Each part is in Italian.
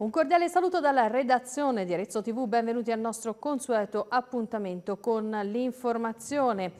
Un cordiale saluto dalla redazione di Arezzo TV, benvenuti al nostro consueto appuntamento con l'informazione.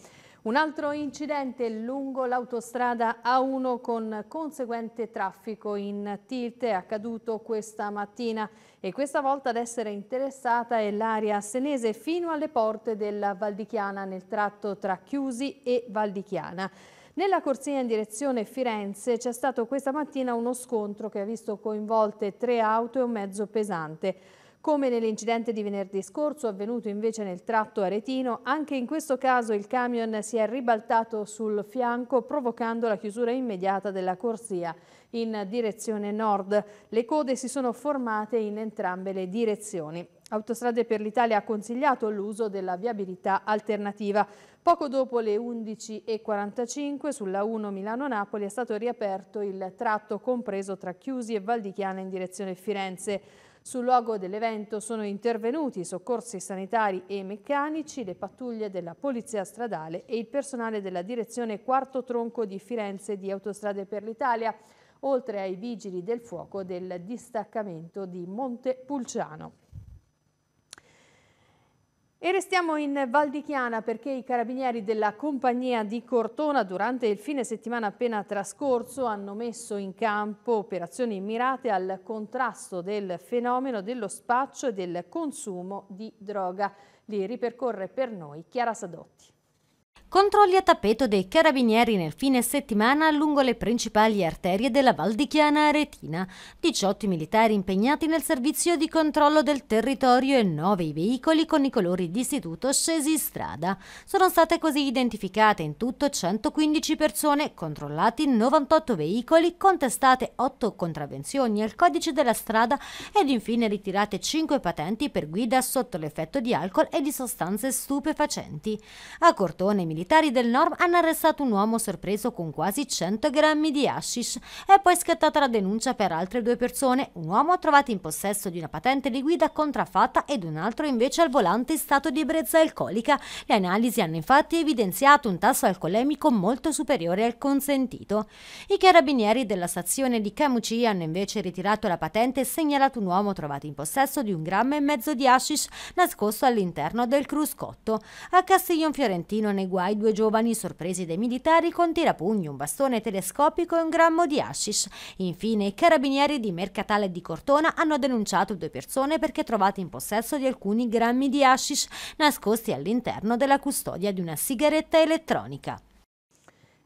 Un altro incidente lungo l'autostrada A1 con conseguente traffico in tilt è accaduto questa mattina e questa volta ad essere interessata è l'area senese fino alle porte della Valdichiana nel tratto tra Chiusi e Valdichiana. Nella corsia in direzione Firenze c'è stato questa mattina uno scontro che ha visto coinvolte tre auto e un mezzo pesante. Come nell'incidente di venerdì scorso avvenuto invece nel tratto aretino, anche in questo caso il camion si è ribaltato sul fianco provocando la chiusura immediata della corsia in direzione nord. Le code si sono formate in entrambe le direzioni. Autostrade per l'Italia ha consigliato l'uso della viabilità alternativa. Poco dopo le 11.45 sulla 1 Milano-Napoli è stato riaperto il tratto compreso tra Chiusi e Valdichiana in direzione Firenze. Sul luogo dell'evento sono intervenuti i soccorsi sanitari e meccanici, le pattuglie della Polizia Stradale e il personale della direzione Quarto Tronco di Firenze di Autostrade per l'Italia, oltre ai vigili del fuoco del distaccamento di Monte Pulciano. E restiamo in Val di Chiana perché i carabinieri della compagnia di Cortona durante il fine settimana appena trascorso hanno messo in campo operazioni mirate al contrasto del fenomeno dello spaccio e del consumo di droga. Li ripercorre per noi Chiara Sadotti. Controlli a tappeto dei carabinieri nel fine settimana lungo le principali arterie della Val di Chiana Aretina. 18 militari impegnati nel servizio di controllo del territorio e 9 i veicoli con i colori d'istituto scesi in strada. Sono state così identificate in tutto 115 persone, controllati 98 veicoli, contestate 8 contravvenzioni al codice della strada ed infine ritirate 5 patenti per guida sotto l'effetto di alcol e di sostanze stupefacenti. A Cortone, i militari militari del nord hanno arrestato un uomo sorpreso con quasi 100 grammi di hashish. È poi scattata la denuncia per altre due persone, un uomo trovato in possesso di una patente di guida contraffatta ed un altro invece al volante in stato di ebbrezza alcolica. Le analisi hanno infatti evidenziato un tasso alcolemico molto superiore al consentito. I carabinieri della stazione di Camuci hanno invece ritirato la patente e segnalato un uomo trovato in possesso di un grammo e mezzo di hashish nascosto all'interno del cruscotto. A Castiglion Fiorentino nei guai i due giovani, sorpresi dai militari, con tirapugni, un bastone telescopico e un grammo di hashish. Infine, i carabinieri di Mercatale di Cortona hanno denunciato due persone perché trovate in possesso di alcuni grammi di hashish nascosti all'interno della custodia di una sigaretta elettronica.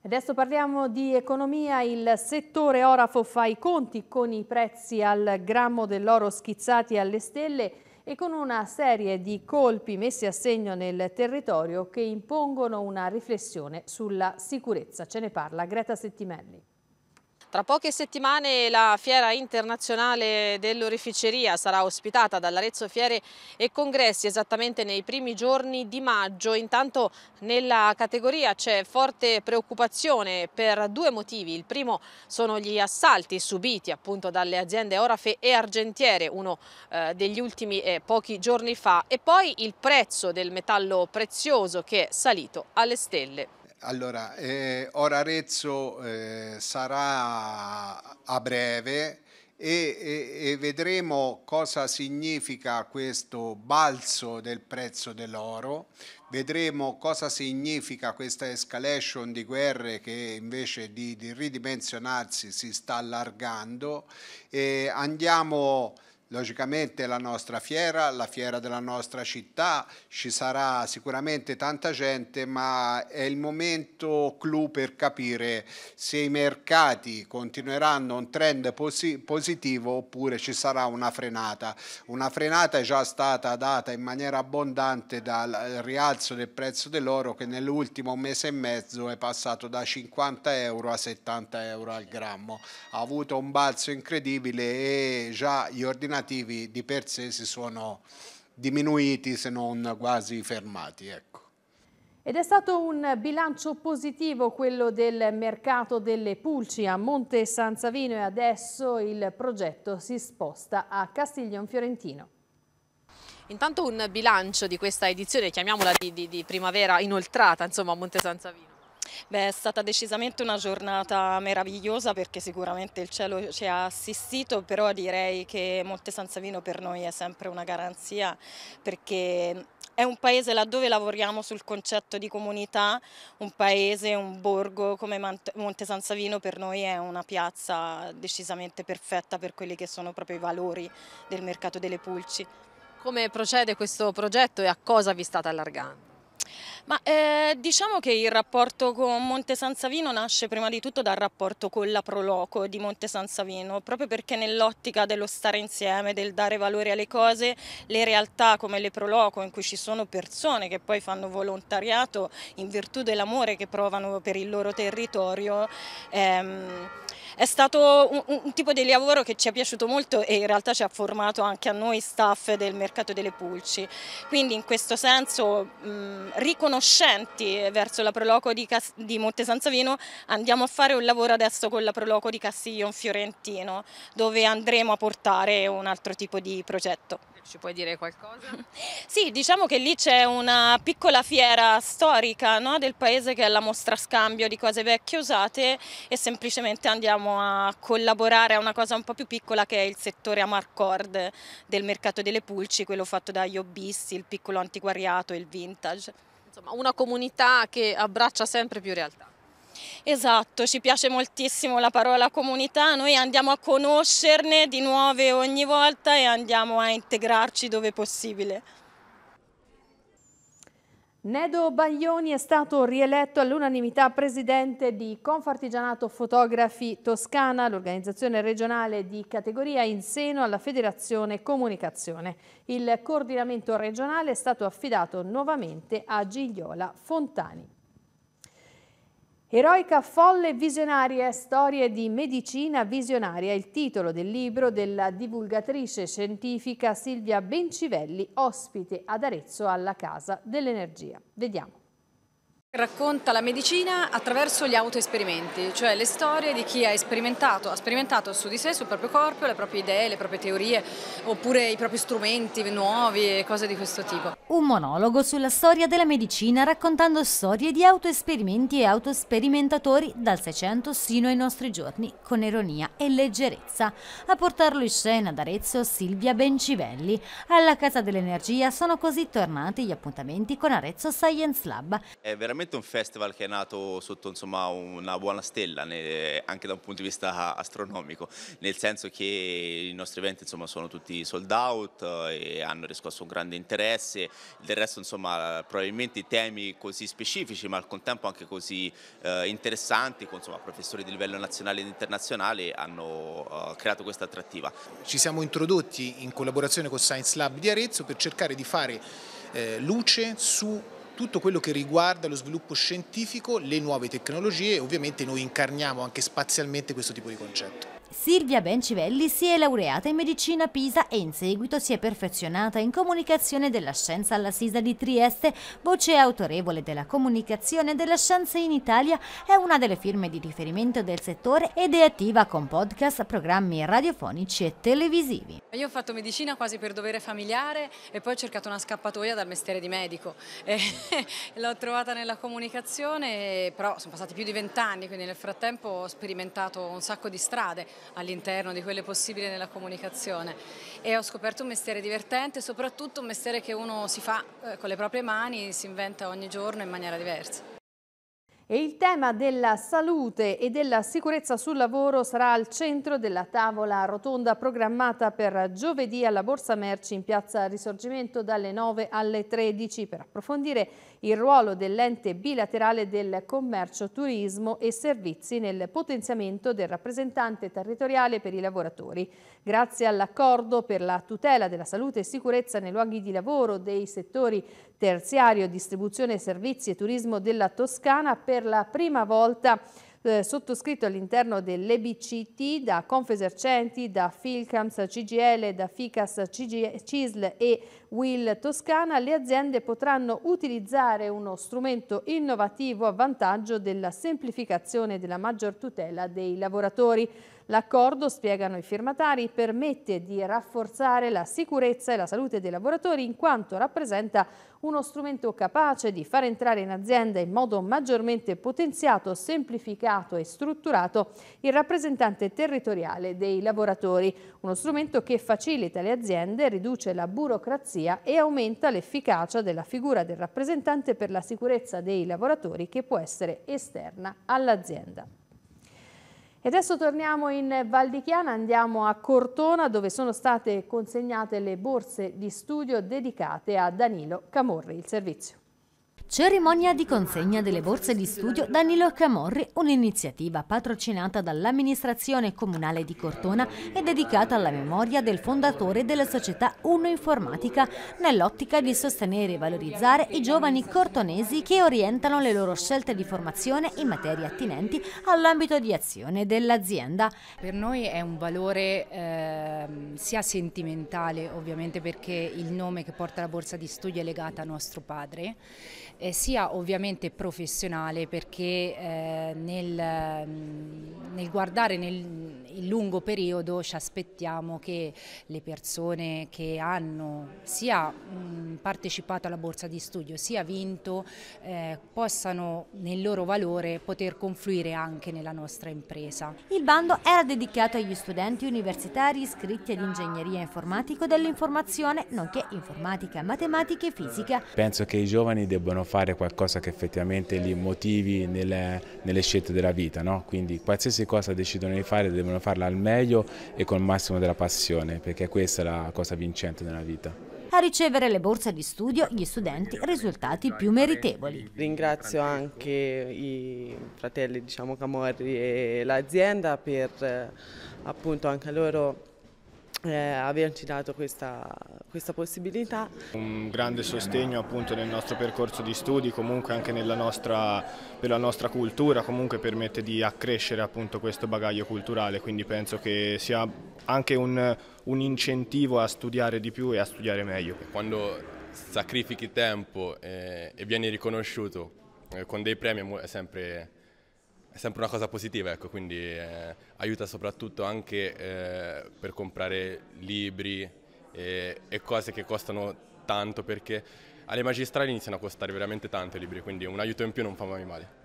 Adesso parliamo di economia, il settore orafo fa i conti con i prezzi al grammo dell'oro schizzati alle stelle e con una serie di colpi messi a segno nel territorio che impongono una riflessione sulla sicurezza. Ce ne parla Greta Settimelli. Tra poche settimane la Fiera Internazionale dell'Oreficeria sarà ospitata dall'Arezzo Fiere e Congressi esattamente nei primi giorni di maggio. Intanto nella categoria c'è forte preoccupazione per due motivi. Il primo sono gli assalti subiti appunto dalle aziende Orafe e Argentiere, uno eh, degli ultimi pochi giorni fa, e poi il prezzo del metallo prezioso che è salito alle stelle. Allora, eh, Ora Arezzo eh, sarà a breve e, e, e, vedremo cosa significa questo balzo del prezzo dell'oro, vedremo cosa significa questa escalation di guerre che invece di, di ridimensionarsi si sta allargando. E andiamo logicamente la nostra fiera, la fiera della nostra città, ci sarà sicuramente tanta gente, ma è il momento clou per capire se i mercati continueranno un trend posi positivo oppure ci sarà una frenata. Una frenata è già stata data in maniera abbondante dal rialzo del prezzo dell'oro che nell'ultimo mese e mezzo è passato da 50 euro a 70 euro al grammo. Ha avuto un balzo incredibile e già gli ordinati informativi di per sé si sono diminuiti se non quasi fermati. Ecco. Ed è stato un bilancio positivo quello del mercato delle pulci a Monte San Savino e adesso il progetto si sposta a Castiglion Fiorentino. Intanto un bilancio di questa edizione, chiamiamola di, di, di primavera inoltrata, insomma, a Monte San Savino. Beh, è stata decisamente una giornata meravigliosa perché sicuramente il cielo ci ha assistito, però direi che Monte San Savino per noi è sempre una garanzia perché è un paese laddove lavoriamo sul concetto di comunità, un paese, un borgo come Monte San Savino per noi è una piazza decisamente perfetta per quelli che sono proprio i valori del mercato delle pulci. Come procede questo progetto e a cosa vi state allargando? Ma eh, diciamo che il rapporto con Monte San Savino nasce prima di tutto dal rapporto con la Proloco di Monte San Savino, proprio perché nell'ottica dello stare insieme, del dare valore alle cose, le realtà come le Proloco in cui ci sono persone che poi fanno volontariato in virtù dell'amore che provano per il loro territorio, ehm, è stato un, un, tipo di lavoro che ci è piaciuto molto e in realtà ci ha formato anche a noi staff del mercato delle pulci, quindi in questo senso mh, mm, riconoscenti verso la Proloco di, Cas di Monte San Savino andiamo a fare un lavoro adesso con la Proloco di Castiglion Fiorentino dove andremo a portare un altro tipo di progetto. Ci puoi dire qualcosa? sì, diciamo che lì c'è una piccola fiera storica no, del paese che è la mostra scambio di cose vecchie usate e semplicemente andiamo a collaborare a una cosa un po' più piccola che è il settore amarcord del mercato delle pulci, quello fatto dagli hobbisti, il piccolo antiquariato e il vintage. Insomma, una comunità che abbraccia sempre più realtà. Esatto, ci piace moltissimo la parola comunità, noi andiamo a conoscerne di nuove ogni volta e andiamo a integrarci dove possibile. Nedo Baglioni è stato rieletto all'unanimità presidente di Confartigianato Fotografi Toscana, l'organizzazione regionale di categoria in seno alla Federazione Comunicazione. Il coordinamento regionale è stato affidato nuovamente a Gigliola Fontani. Eroica, folle e visionaria, storie di medicina visionaria, il titolo del libro della divulgatrice scientifica Silvia Bencivelli, ospite ad Arezzo alla Casa dell'Energia. Vediamo. Racconta la medicina attraverso gli autoesperimenti, cioè le storie di chi ha sperimentato, ha sperimentato su di sé, sul proprio corpo, le proprie idee, le proprie teorie, oppure i propri strumenti nuovi e cose di questo tipo. Un monologo sulla storia della medicina raccontando storie di autoesperimenti e autoesperimentatori dal Seicento sino ai nostri giorni, con ironia e leggerezza. A portarlo in scena ad Arezzo Silvia Bencivelli. Alla Casa dell'Energia sono così tornati gli appuntamenti con Arezzo Science Lab. È veramente sicuramente un festival che è nato sotto insomma, una buona stella, ne, anche da un punto di vista astronomico, nel senso che i nostri eventi insomma, sono tutti sold out eh, e hanno riscosso un grande interesse, del resto insomma, probabilmente temi così specifici ma al contempo anche così eh, interessanti, con insomma, professori di livello nazionale ed internazionale hanno eh, creato questa attrattiva. Ci siamo introdotti in collaborazione con Science Lab di Arezzo per cercare di fare eh, luce su tutto quello che riguarda lo sviluppo scientifico, le nuove tecnologie e ovviamente noi incarniamo anche spazialmente questo tipo di concetto. Silvia Bencivelli si è laureata in medicina a Pisa e in seguito si è perfezionata in comunicazione della scienza alla Sisa di Trieste, voce autorevole della comunicazione della scienza in Italia, è una delle firme di riferimento del settore ed è attiva con podcast, programmi radiofonici e televisivi. Io ho fatto medicina quasi per dovere familiare e poi ho cercato una scappatoia dal mestiere di medico. L'ho trovata nella comunicazione, però sono passati più di vent'anni, quindi nel frattempo ho sperimentato un sacco di strade all'interno di quelle possibili nella comunicazione e ho scoperto un mestiere divertente, soprattutto un mestiere che uno si fa eh, con le proprie mani, si inventa ogni giorno in maniera diversa. E il tema della salute e della sicurezza sul lavoro sarà al centro della tavola rotonda programmata per giovedì alla Borsa Merci in piazza Risorgimento dalle 9 alle 13 per approfondire il ruolo dell'ente bilaterale del commercio, turismo e servizi nel potenziamento del rappresentante territoriale per i lavoratori. Grazie all'accordo per la tutela della salute e sicurezza nei luoghi di lavoro dei settori terziario, distribuzione, servizi e turismo della Toscana, per per la prima volta eh, sottoscritto all'interno dell'EBCT da Confesercenti, da Filcams CGL, da Ficas CISL e Will Toscana, le aziende potranno utilizzare uno strumento innovativo a vantaggio della semplificazione e della maggior tutela dei lavoratori. L'accordo, spiegano i firmatari, permette di rafforzare la sicurezza e la salute dei lavoratori in quanto rappresenta uno strumento capace di far entrare in azienda in modo maggiormente potenziato, semplificato creato e strutturato il rappresentante territoriale dei lavoratori, uno strumento che facilita le aziende, riduce la burocrazia e aumenta l'efficacia della figura del rappresentante per la sicurezza dei lavoratori che può essere esterna all'azienda. E adesso torniamo in Val di Chiana, andiamo a Cortona dove sono state consegnate le borse di studio dedicate a Danilo Camorri. Il servizio. Cerimonia di consegna delle borse di studio Danilo Camorri, un'iniziativa patrocinata dall'amministrazione comunale di Cortona e dedicata alla memoria del fondatore della società Uno Informatica, nell'ottica di sostenere e valorizzare i giovani cortonesi che orientano le loro scelte di formazione in materie attinenti all'ambito di azione dell'azienda. Per noi è un valore eh, sia sentimentale ovviamente perché il nome che porta la borsa di studio è legato a nostro padre, eh, sia ovviamente professionale perché eh, nel, mm, nel, guardare nel lungo periodo ci aspettiamo che le persone che hanno sia mh, mm, partecipato alla borsa di studio sia vinto eh, possano nel loro valore poter confluire anche nella nostra impresa. Il bando era dedicato agli studenti universitari iscritti ad ingegneria informatico dell'informazione nonché informatica, matematica e fisica. Penso che i giovani debbano fare qualcosa che effettivamente li motivi nelle, nelle scelte della vita, no? quindi qualsiasi cosa decidono di fare devono farla al meglio e col massimo della passione, perché questa è la cosa vincente nella vita a ricevere le borse di studio gli studenti risultati più meritevoli. Ringrazio anche i fratelli diciamo, Camorri e l'azienda per eh, appunto anche loro eh, averci dato questa, questa, possibilità. Un grande sostegno appunto nel nostro percorso di studi, comunque anche nostra, per la nostra cultura, comunque permette di accrescere appunto questo bagaglio culturale, quindi penso che sia anche un, un incentivo a studiare di più e a studiare meglio. Quando sacrifichi tempo eh, e vieni riconosciuto eh, con dei premi è sempre è sempre una cosa positiva, ecco, quindi eh, aiuta soprattutto anche eh, per comprare libri e, e, cose che costano tanto perché alle magistrali iniziano a costare veramente tanto i libri, quindi un aiuto in più non fa mai male.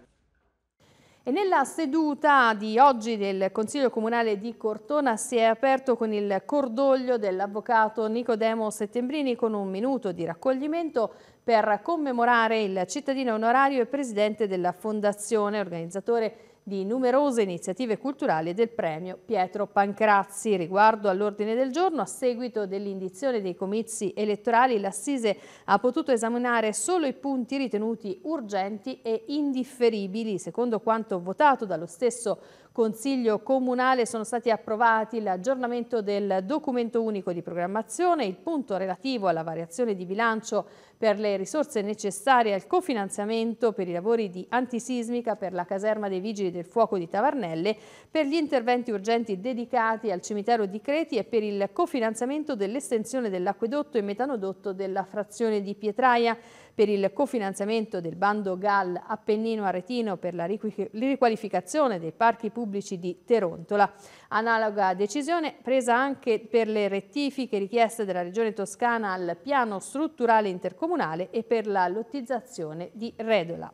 E nella seduta di oggi del Consiglio Comunale di Cortona si è aperto con il cordoglio dell'avvocato Nicodemo Settembrini con un minuto di raccoglimento per commemorare il cittadino onorario e presidente della Fondazione, organizzatore di numerose iniziative culturali e del premio Pietro Pancrazzi. Riguardo all'ordine del giorno, a seguito dell'indizione dei comizi elettorali, l'Assise ha potuto esaminare solo i punti ritenuti urgenti e indifferibili, secondo quanto votato dallo stesso Consiglio Comunale sono stati approvati l'aggiornamento del documento unico di programmazione, il punto relativo alla variazione di bilancio per le risorse necessarie al cofinanziamento per i lavori di antisismica per la caserma dei Vigili del Fuoco di Tavarnelle, per gli interventi urgenti dedicati al cimitero di Creti e per il cofinanziamento dell'estensione dell'acquedotto e metanodotto della frazione di Pietraia per il cofinanziamento del bando GAL Appennino-Aretino per la riqualificazione dei parchi pubblici di Terontola. Analoga decisione presa anche per le rettifiche richieste della Regione Toscana al piano strutturale intercomunale e per la lottizzazione di Redola.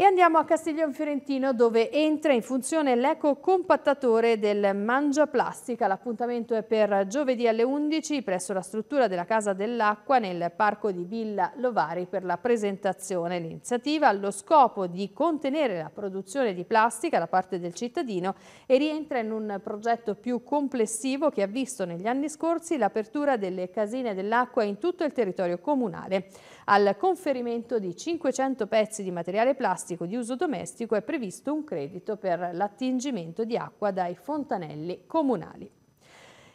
E andiamo a Castiglione Fiorentino dove entra in funzione l'eco compattatore del Mangia Plastica. L'appuntamento è per giovedì alle 11 presso la struttura della Casa dell'Acqua nel parco di Villa Lovari per la presentazione. L'iniziativa ha lo scopo di contenere la produzione di plastica da parte del cittadino e rientra in un progetto più complessivo che ha visto negli anni scorsi l'apertura delle casine dell'acqua in tutto il territorio comunale. Al conferimento di 500 pezzi di materiale plastico plastico di uso domestico è previsto un credito per l'attingimento di acqua dai fontanelli comunali.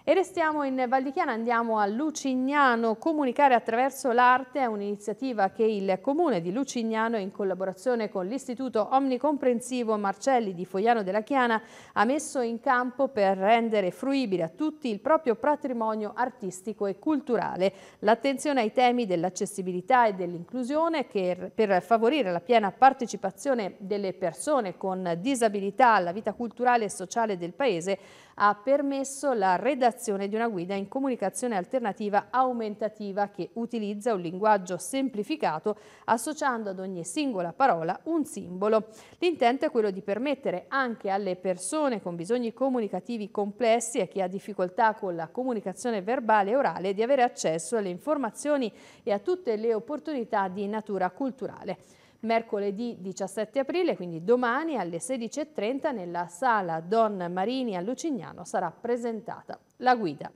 E restiamo in Val di Chiana, andiamo a Lucignano. Comunicare attraverso l'arte è un'iniziativa che il Comune di Lucignano, in collaborazione con l'Istituto Omnicomprensivo Marcelli di Fogliano della Chiana, ha messo in campo per rendere fruibile a tutti il proprio patrimonio artistico e culturale. L'attenzione ai temi dell'accessibilità e dell'inclusione per favorire la piena partecipazione delle persone con disabilità alla vita culturale e sociale del Paese ha permesso la redazione di una guida in comunicazione alternativa aumentativa che utilizza un linguaggio semplificato associando ad ogni singola parola un simbolo. L'intento è quello di permettere anche alle persone con bisogni comunicativi complessi e chi ha difficoltà con la comunicazione verbale e orale di avere accesso alle informazioni e a tutte le opportunità di natura culturale mercoledì 17 aprile, quindi domani alle 16.30 nella sala Don Marini a Lucignano sarà presentata la guida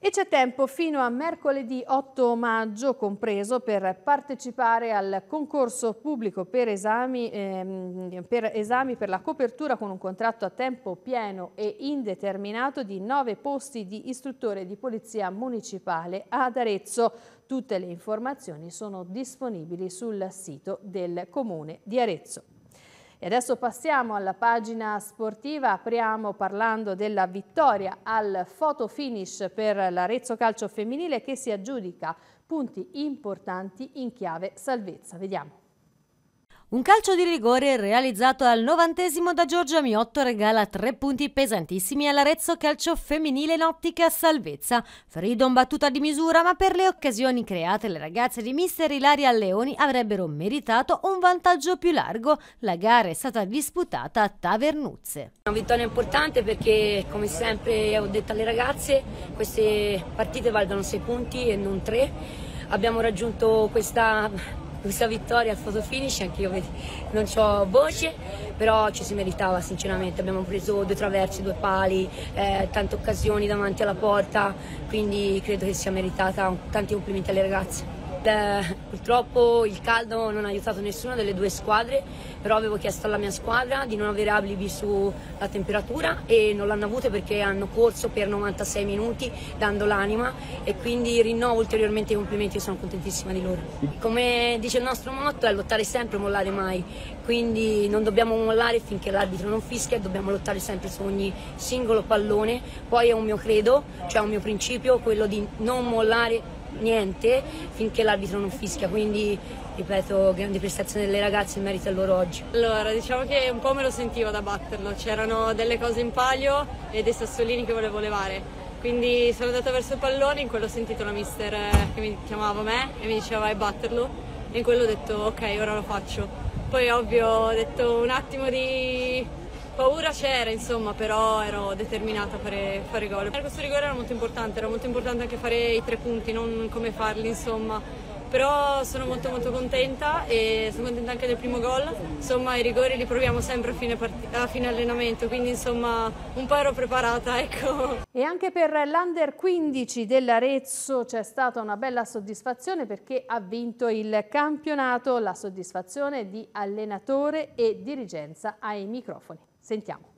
e c'è tempo fino a mercoledì 8 maggio compreso per partecipare al concorso pubblico per esami, ehm, per esami, per la copertura con un contratto a tempo pieno e indeterminato di nove posti di istruttore di polizia municipale ad Arezzo. Tutte le informazioni sono disponibili sul sito del Comune di Arezzo. E adesso passiamo alla pagina sportiva, apriamo parlando della vittoria al photo finish per l'Arezzo Calcio Femminile che si aggiudica punti importanti in chiave salvezza. Vediamo. Un calcio di rigore realizzato al novantesimo da Giorgia Miotto regala tre punti pesantissimi all'Arezzo Calcio Femminile in ottica salvezza. Freedom battuta di misura, ma per le occasioni create le ragazze di mister Ilaria Leoni avrebbero meritato un vantaggio più largo. La gara è stata disputata a Tavernuzze. Una vittoria importante perché, come sempre ho detto alle ragazze, queste partite valgono sei punti e non tre. Abbiamo raggiunto questa questa vittoria al fotofinish, anche io non ho voce, però ci si meritava sinceramente, abbiamo preso due traversi, due pali, eh, tante occasioni davanti alla porta, quindi credo che sia meritata, tanti complimenti alle ragazze. Eh, purtroppo il caldo non ha aiutato nessuna delle due squadre, però avevo chiesto alla mia squadra di non avere alibi sulla temperatura e non l'hanno avuto perché hanno corso per 96 minuti dando l'anima e quindi rinnovo ulteriormente i complimenti e sono contentissima di loro. Come dice il nostro motto è lottare sempre e mollare mai, quindi non dobbiamo mollare finché l'arbitro non fischia, dobbiamo lottare sempre su ogni singolo pallone, poi è un mio credo, cioè un mio principio, quello di non mollare niente finché l'arbitro non fischia, quindi ripeto, grande prestazione delle ragazze in merito a loro oggi. Allora, diciamo che un po' me lo sentivo da batterlo, c'erano delle cose in palio e dei sassolini che volevo levare. Quindi sono andata verso il pallone, in quello ho sentito la mister eh, che mi chiamava me e mi diceva vai a batterlo e in quello ho detto ok, ora lo faccio. Poi ovvio ho detto un attimo di Paura c'era, insomma, però ero determinata a fare, fare gol. Questo rigore era molto importante, era molto importante anche fare i tre punti, non come farli, insomma. Però sono molto molto contenta e sono contenta anche del primo gol. Insomma, i rigori li proviamo sempre a fine, a fine allenamento, quindi insomma un po' ero preparata, ecco. E anche per l'Under 15 dell'Arezzo c'è stata una bella soddisfazione perché ha vinto il campionato, la soddisfazione di allenatore e dirigenza ai microfoni. Sentiamo.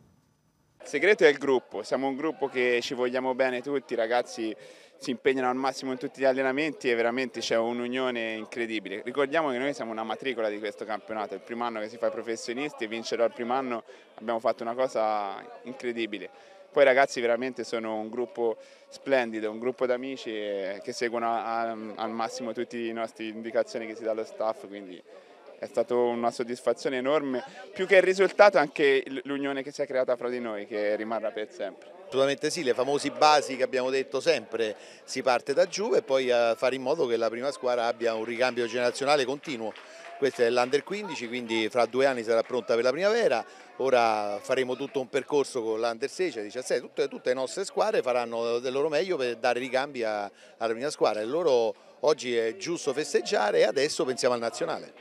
Il segreto è il gruppo, siamo un gruppo che ci vogliamo bene tutti, i ragazzi si impegnano al massimo in tutti gli allenamenti e veramente c'è un'unione incredibile. Ricordiamo che noi siamo una matricola di questo campionato, è il primo anno che si fa professionisti e vincerò il primo anno abbiamo fatto una cosa incredibile. Poi i ragazzi veramente sono un gruppo splendido, un gruppo d'amici eh, che seguono al massimo tutte le nostre indicazioni che si dà allo staff, quindi è stata una soddisfazione enorme, più che il risultato anche l'unione che si è creata fra di noi che rimarrà per sempre. Assolutamente sì, le famose basi che abbiamo detto sempre, si parte da giù e poi a fare in modo che la prima squadra abbia un ricambio generazionale continuo. Questa è l'Under 15, quindi fra due anni sarà pronta per la primavera, ora faremo tutto un percorso con l'Under 16, 17, tutte, tutte, le nostre squadre faranno del loro meglio per dare ricambi alla prima squadra e loro oggi è giusto festeggiare e adesso pensiamo al nazionale.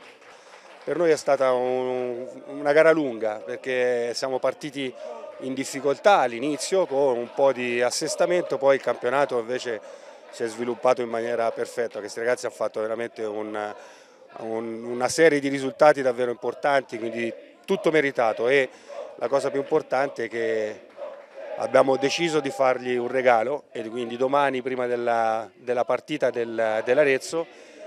Per noi è stata un, una gara lunga perché siamo partiti in difficoltà all'inizio con un po' di assestamento, poi il campionato invece si è sviluppato in maniera perfetta, questi ragazzi hanno fatto veramente un, un, una serie di risultati davvero importanti, quindi tutto meritato e la cosa più importante è che abbiamo deciso di fargli un regalo e quindi domani prima della, della partita del, dell'Arezzo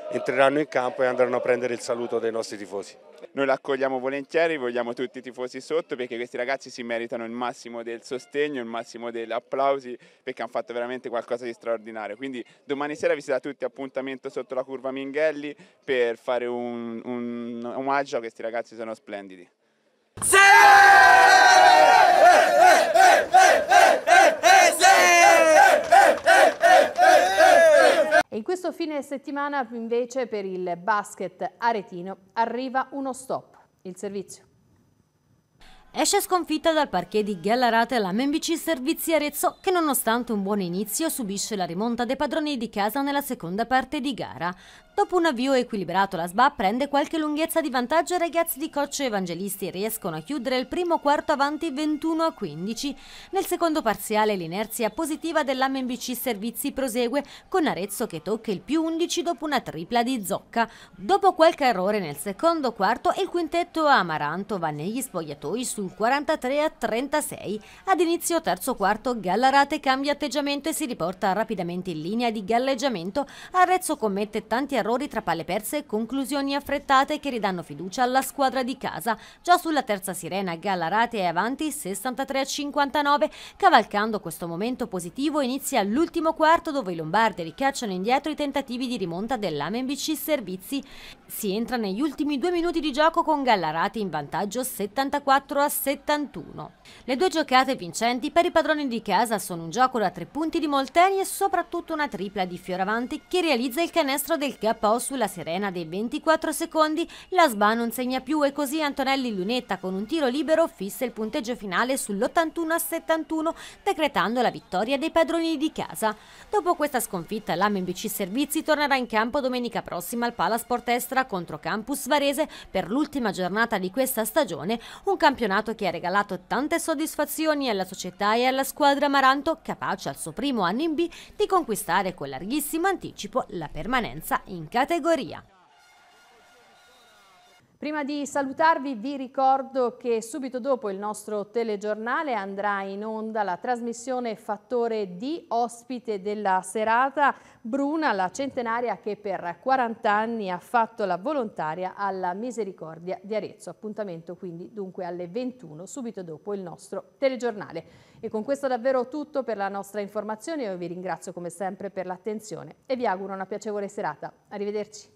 entreranno in campo e andranno a prendere il saluto dei nostri tifosi. Noi l'accogliamo volentieri, vogliamo tutti i tifosi sotto perché questi ragazzi si meritano il massimo del sostegno, il massimo degli applausi perché hanno fatto veramente qualcosa di straordinario. Quindi domani sera vi sarà tutti appuntamento sotto la curva Minghelli per fare un, un omaggio a questi ragazzi, sono splendidi. Sì! Eh, eh, eh, E in questo fine settimana invece per il basket aretino arriva uno stop, il servizio. Esce sconfitta dal parquet di Gallarate la MBC Servizi Arezzo che nonostante un buon inizio subisce la rimonta dei padroni di casa nella seconda parte di gara. Dopo un avvio equilibrato la SBA prende qualche lunghezza di vantaggio e i ragazzi di Coccio Evangelisti riescono a chiudere il primo quarto avanti 21 a 15. Nel secondo parziale l'inerzia positiva dell'MBC Servizi prosegue con Arezzo che tocca il più 11 dopo una tripla di Zocca. Dopo qualche errore nel secondo quarto il quintetto Amaranto va negli spogliatoi sul 43 a 36. Ad inizio terzo quarto Gallarate cambia atteggiamento e si riporta rapidamente in linea di galleggiamento. Arezzo commette tanti errori errori tra palle perse e conclusioni affrettate che ridanno fiducia alla squadra di casa. Già sulla terza sirena Gallarate è avanti 63 a 59, cavalcando questo momento positivo inizia l'ultimo quarto dove i Lombardi ricacciano indietro i tentativi di rimonta dell'AMBC Servizi. Si entra negli ultimi due minuti di gioco con Gallarate in vantaggio 74 a 71. Le due giocate vincenti per i padroni di casa sono un gioco da tre punti di Molteni e soprattutto una tripla di Fioravanti che realizza il canestro del capo Po sulla Serena dei 24 secondi, la Sba non segna più e così Antonelli Lunetta con un tiro libero fissa il punteggio finale sull'81 a 71, decretando la vittoria dei padroni di casa. Dopo questa sconfitta l'AMA Servizi tornerà in campo domenica prossima al Palasport Estra contro Campus Varese per l'ultima giornata di questa stagione, un campionato che ha regalato tante soddisfazioni alla società e alla squadra Maranto, capace al suo primo anno in B di conquistare con larghissimo anticipo la permanenza in in categoria. Prima di salutarvi vi ricordo che subito dopo il nostro telegiornale andrà in onda la trasmissione Fattore D, ospite della serata Bruna, la centenaria che per 40 anni ha fatto la volontaria alla Misericordia di Arezzo. Appuntamento quindi dunque alle 21 subito dopo il nostro telegiornale. E con questo davvero tutto per la nostra informazione. Io vi ringrazio come sempre per l'attenzione e vi auguro una piacevole serata. Arrivederci.